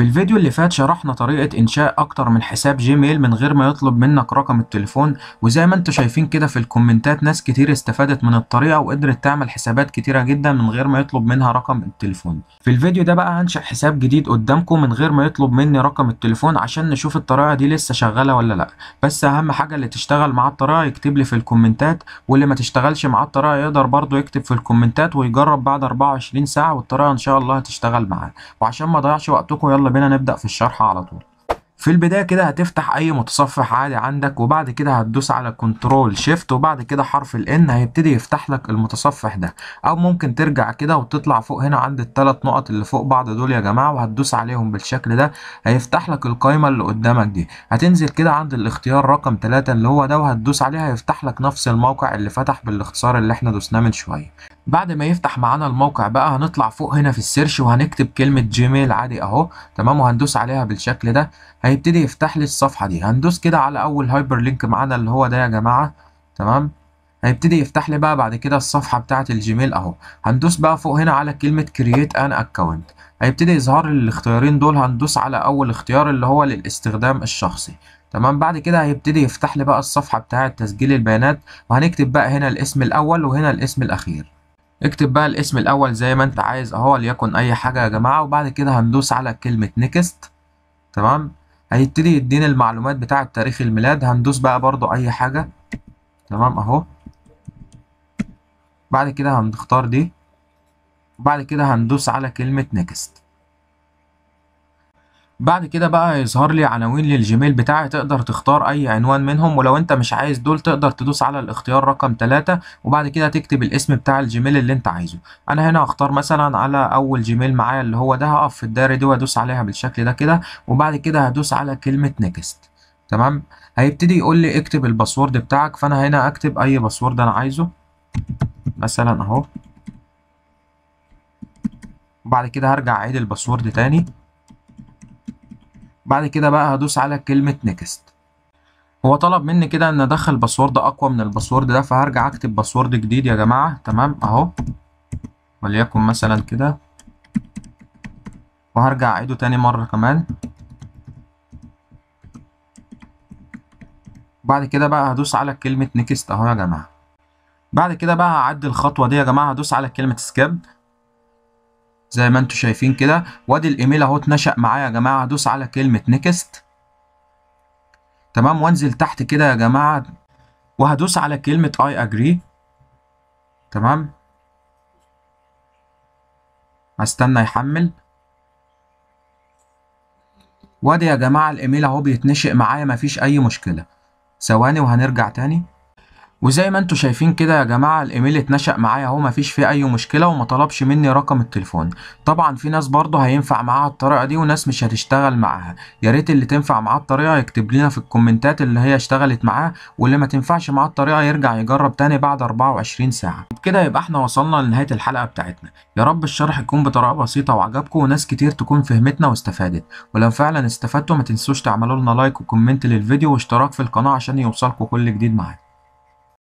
في الفيديو اللي فات شرحنا طريقة إنشاء أكتر من حساب جيميل من غير ما يطلب منك رقم التليفون وزي ما انتوا شايفين كده في الكومنتات ناس كتير استفادت من الطريقة وقدرت تعمل حسابات كتيرة جدا من غير ما يطلب منها رقم التليفون في الفيديو ده بقى هنشأ حساب جديد قدامكم من غير ما يطلب مني رقم التليفون عشان نشوف الطريقة دي لسه شغالة ولا لأ بس أهم حاجة اللي تشتغل مع الطريقة يكتب لي في الكومنتات واللي ما تشتغلش مع الطريقة يقدر برضه يكتب في الكومنتات ويجرب بعد 24 ساعة والطريقة إن شاء الله هتشتغل معاه وعشان ما ضيعش وقتكم يلا يلا بينا نبدأ في الشرح على طول في البداية كده هتفتح أي متصفح عادي عندك وبعد كده هتدوس على كنترول شيفت وبعد كده حرف ال N هيبتدي يفتح لك المتصفح ده أو ممكن ترجع كده وتطلع فوق هنا عند الثلاث نقط اللي فوق بعض دول يا جماعة وهتدوس عليهم بالشكل ده هيفتح لك القايمة اللي قدامك دي هتنزل كده عند الاختيار رقم تلاتة اللي هو ده وهتدوس عليه هيفتح لك نفس الموقع اللي فتح بالاختصار اللي احنا دوسناه من شوية بعد ما يفتح معانا الموقع بقى هنطلع فوق هنا في السيرش وهنكتب كلمة جيميل عادي اهو تمام وهندوس عليها بالشكل ده هيبتدي يفتح لي الصفحة دي هندوس كده على اول هايبر لينك معانا اللي هو ده يا جماعة تمام هيبتدي يفتح لي بقى بعد كده الصفحة بتاعة الجيميل اهو هندوس بقى فوق هنا على كلمة create an account هيبتدي يظهر لي الاختيارين دول هندوس على اول اختيار اللي هو للاستخدام الشخصي تمام بعد كده هيبتدي يفتح لي بقى الصفحة بتاعة تسجيل البيانات وهنكتب بقى هنا الاسم الاول وهنا الاسم الاخير اكتب بقى الاسم الاول زي ما انت عايز اهو ليكن اي حاجه يا جماعه وبعد كده هندوس على كلمه نيكست تمام هيبتدي يديني المعلومات بتاعه تاريخ الميلاد هندوس بقى برضو اي حاجه تمام اهو بعد كده هنختار دي وبعد كده هندوس على كلمه نيكست بعد كده بقى هيظهر لي عناوين للجيميل بتاعي تقدر تختار اي عنوان منهم ولو انت مش عايز دول تقدر تدوس على الاختيار رقم 3 وبعد كده تكتب الاسم بتاع الجيميل اللي انت عايزه انا هنا هختار مثلا على اول جيميل معايا اللي هو ده هقف في الدايره دي وادوس عليها بالشكل ده كده وبعد كده هدوس على كلمه نيكست تمام هيبتدي يقول لي اكتب الباسورد بتاعك فانا هنا اكتب اي باسورد انا عايزه مثلا اهو وبعد كده هرجع اعيد الباسورد تاني بعد كده بقى هدوس على كلمة نيكست هو طلب مني كده ان ادخل باسورد اقوى من الباسورد ده فهرجع اكتب باسورد جديد يا جماعة تمام اهو وليكن مثلا كده وهرجع اعيده تاني مرة كمان بعد كده بقى هدوس على كلمة نيكست اهو يا جماعة بعد كده بقى هعدي الخطوة دي يا جماعة هدوس على كلمة سكيب زي ما انتم شايفين كده وادي الايميل اهو اتنشأ معايا يا جماعه هدوس على كلمه نيكست تمام وانزل تحت كده يا جماعه وهدوس على كلمه اي اجري تمام هستنى يحمل وادي يا جماعه الايميل اهو بيتنشئ معايا مفيش اي مشكله ثواني وهنرجع تاني وزي ما انتوا شايفين كده يا جماعه الايميل اتنشأ معايا اهو مفيش فيه اي مشكله وما طلبش مني رقم التليفون طبعا في ناس برضه هينفع معاها الطريقه دي وناس مش هتشتغل معاها ياريت اللي تنفع معاه الطريقه يكتب لنا في الكومنتات اللي هي اشتغلت معاه واللي ما تنفعش معاه الطريقه يرجع يجرب تاني بعد 24 ساعه كده يبقى احنا وصلنا لنهايه الحلقه بتاعتنا يا رب الشرح يكون بطريقه بسيطه وعجبكم وناس كتير تكون فهمتنا واستفادت ولو فعلا استفدتوا ما تنسوش تعملوا لنا لايك وكومنت للفيديو واشتراك في القناه عشان يوصلكم كل جديد معانا